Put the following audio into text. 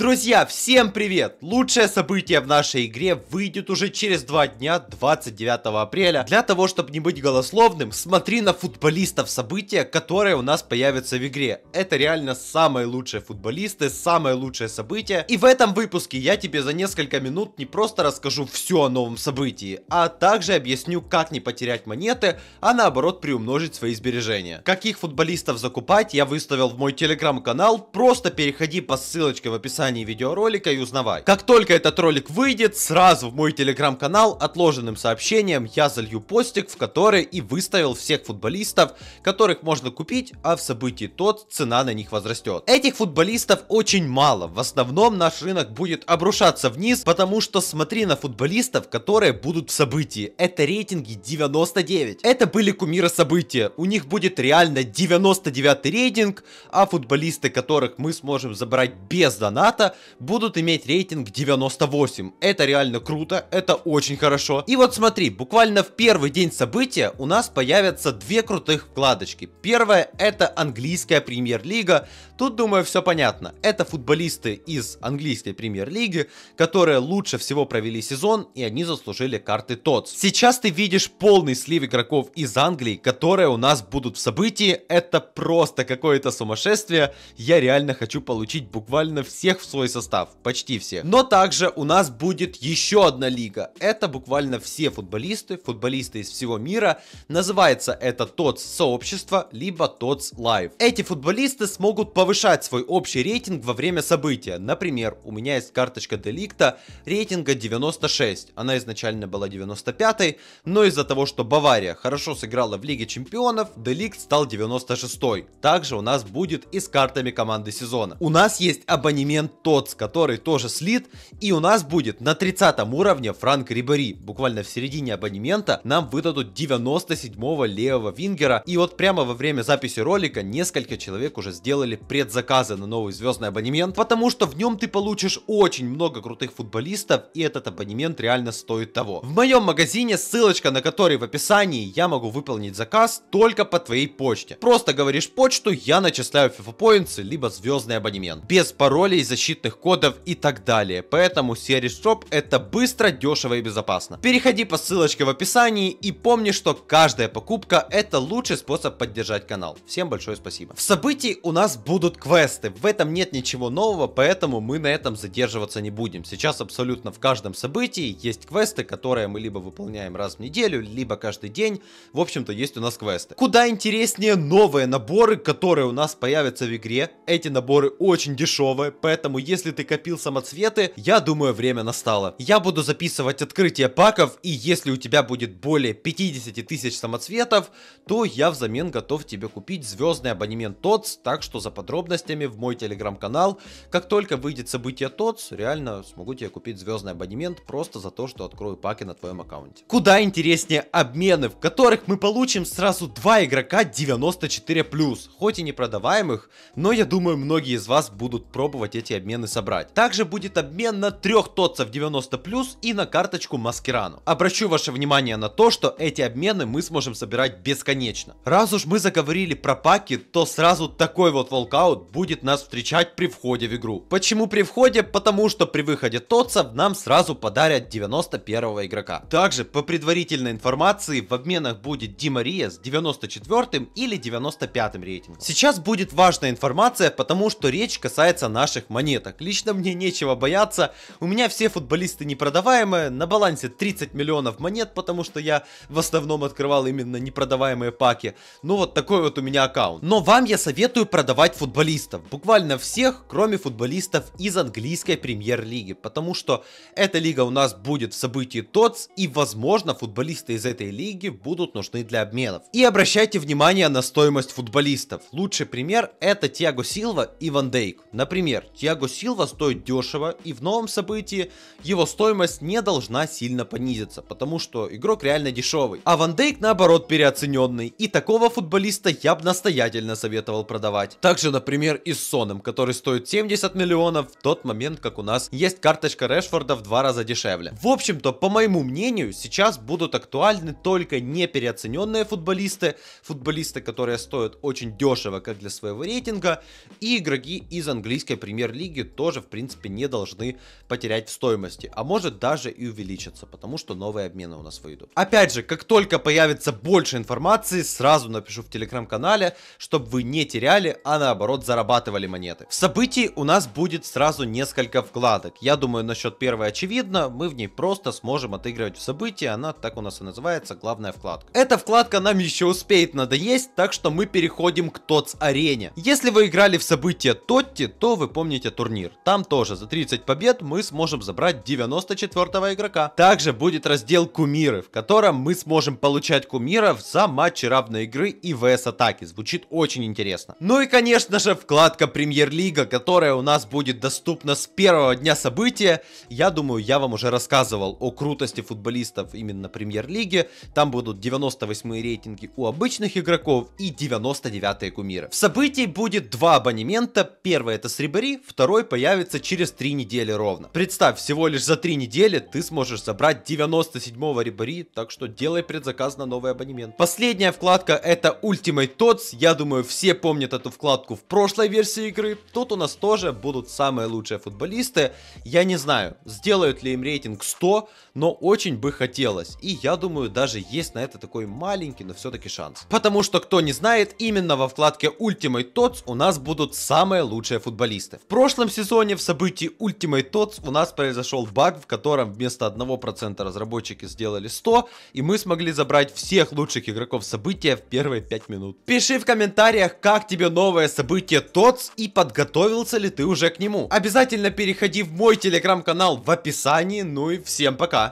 Друзья, всем привет! Лучшее событие в нашей игре выйдет уже через два дня, 29 апреля. Для того, чтобы не быть голословным, смотри на футболистов события, которые у нас появятся в игре. Это реально самые лучшие футболисты, самое лучшее событие. И в этом выпуске я тебе за несколько минут не просто расскажу все о новом событии, а также объясню, как не потерять монеты, а наоборот приумножить свои сбережения. Каких футболистов закупать я выставил в мой телеграм-канал, просто переходи по ссылочке в описании описании видеоролика и узнавай. Как только этот ролик выйдет, сразу в мой телеграм-канал отложенным сообщением я залью постик, в который и выставил всех футболистов, которых можно купить, а в событии тот цена на них возрастет. Этих футболистов очень мало, в основном наш рынок будет обрушаться вниз, потому что смотри на футболистов, которые будут в событии. Это рейтинги 99. Это были кумиры события, у них будет реально 99 рейтинг, а футболисты, которых мы сможем забрать без доната, формата будут иметь рейтинг 98. Это реально круто, это очень хорошо. И вот смотри, буквально в первый день события у нас появятся две крутых вкладочки. Первая это английская премьер-лига, Тут, думаю, все понятно. Это футболисты из английской премьер-лиги, которые лучше всего провели сезон, и они заслужили карты ТОТС. Сейчас ты видишь полный слив игроков из Англии, которые у нас будут в событии. Это просто какое-то сумасшествие. Я реально хочу получить буквально всех в свой состав. Почти все. Но также у нас будет еще одна лига. Это буквально все футболисты, футболисты из всего мира. Называется это ТОТС сообщество, либо ТОТС лайв. Эти футболисты смогут повышать повышать свой общий рейтинг во время события. Например, у меня есть карточка Деликта рейтинга 96. Она изначально была 95, но из-за того, что Бавария хорошо сыграла в Лиге Чемпионов, Деликт стал 96. Также у нас будет и с картами команды сезона. У нас есть абонемент ТОЦ, который тоже слит, и у нас будет на 30 уровне Франк Рибери. Буквально в середине абонемента нам выдадут 97 левого вингера, и вот прямо во время записи ролика несколько человек уже сделали пресс предзаказа на новый звездный абонемент, потому что в нем ты получишь очень много крутых футболистов, и этот абонемент реально стоит того. В моем магазине, ссылочка на который в описании, я могу выполнить заказ только по твоей почте. Просто говоришь почту, я начисляю FIFA Points, либо звездный абонемент. Без паролей, защитных кодов и так далее. Поэтому Series Shop это быстро, дешево и безопасно. Переходи по ссылочке в описании и помни, что каждая покупка это лучший способ поддержать канал. Всем большое спасибо. В событии у нас будут будут квесты. В этом нет ничего нового, поэтому мы на этом задерживаться не будем. Сейчас абсолютно в каждом событии есть квесты, которые мы либо выполняем раз в неделю, либо каждый день. В общем-то, есть у нас квесты. Куда интереснее новые наборы, которые у нас появятся в игре. Эти наборы очень дешевые, поэтому если ты копил самоцветы, я думаю, время настало. Я буду записывать открытие паков, и если у тебя будет более 50 тысяч самоцветов, то я взамен готов тебе купить звездный абонемент ТОЦ, так что заподробнее подробностями в мой телеграм-канал. Как только выйдет событие ТОЦ, реально смогу тебе купить звездный абонемент просто за то, что открою паки на твоем аккаунте. Куда интереснее обмены, в которых мы получим сразу два игрока 94+, хоть и не продаваемых, но я думаю многие из вас будут пробовать эти обмены собрать. Также будет обмен на трех ТОЦов 90+, и на карточку Маскирану. Обращу ваше внимание на то, что эти обмены мы сможем собирать бесконечно. Раз уж мы заговорили про паки, то сразу такой вот волкан Knockout будет нас встречать при входе в игру. Почему при входе? Потому что при выходе Тотсов нам сразу подарят 91 игрока. Также, по предварительной информации, в обменах будет Ди Мария с 94 или 95 рейтингом. Сейчас будет важная информация, потому что речь касается наших монеток. Лично мне нечего бояться, у меня все футболисты непродаваемые, на балансе 30 миллионов монет, потому что я в основном открывал именно непродаваемые паки. Ну вот такой вот у меня аккаунт. Но вам я советую продавать футболисты футболистов. Буквально всех, кроме футболистов из английской премьер-лиги. Потому что эта лига у нас будет в событии ТОЦ. И, возможно, футболисты из этой лиги будут нужны для обменов. И обращайте внимание на стоимость футболистов. Лучший пример это Тиаго Силва и Ван Дейк. Например, Тиаго Силва стоит дешево. И в новом событии его стоимость не должна сильно понизиться. Потому что игрок реально дешевый. А Ван Дейк наоборот переоцененный. И такого футболиста я бы настоятельно советовал продавать. Также на например, и с Соном, который стоит 70 миллионов в тот момент, как у нас есть карточка Решфорда в два раза дешевле. В общем-то, по моему мнению, сейчас будут актуальны только не переоцененные футболисты, футболисты, которые стоят очень дешево, как для своего рейтинга, и игроки из английской премьер-лиги тоже, в принципе, не должны потерять в стоимости, а может даже и увеличиться, потому что новые обмены у нас выйдут. Опять же, как только появится больше информации, сразу напишу в телеграм-канале, чтобы вы не теряли, а наоборот наоборот зарабатывали монеты. В событии у нас будет сразу несколько вкладок. Я думаю, насчет первой очевидно, мы в ней просто сможем отыгрывать в событии, она так у нас и называется, главная вкладка. Эта вкладка нам еще успеет надоесть, так что мы переходим к ТОЦ-арене. Если вы играли в событие Тотти, то вы помните турнир. Там тоже за 30 побед мы сможем забрать 94 игрока. Также будет раздел кумиры, в котором мы сможем получать кумиров за матчи равной игры и ВС атаки. Звучит очень интересно. Ну и конечно же, вкладка Премьер-лига, которая у нас будет доступна с первого дня события. Я думаю, я вам уже рассказывал о крутости футболистов именно Премьер-лиги. Там будут 98 рейтинги у обычных игроков и 99-е В событии будет два абонемента. Первый это с Рибери, второй появится через три недели ровно. Представь, всего лишь за три недели ты сможешь забрать 97 рибари, так что делай предзаказ на новый абонемент. Последняя вкладка это Ultimate Tots. Я думаю, все помнят эту вкладку в прошлой версии игры. Тут у нас тоже будут самые лучшие футболисты. Я не знаю, сделают ли им рейтинг 100, но очень бы хотелось. И я думаю, даже есть на это такой маленький, но все-таки шанс. Потому что, кто не знает, именно во вкладке Ultimate Tots у нас будут самые лучшие футболисты. В прошлом сезоне в событии Ultimate Tots у нас произошел баг, в котором вместо 1% разработчики сделали 100, и мы смогли забрать всех лучших игроков события в первые 5 минут. Пиши в комментариях, как тебе новое событие рисуйте ТОЦ и подготовился ли ты уже к нему. Обязательно переходи в мой телеграм-канал в описании, ну и всем пока.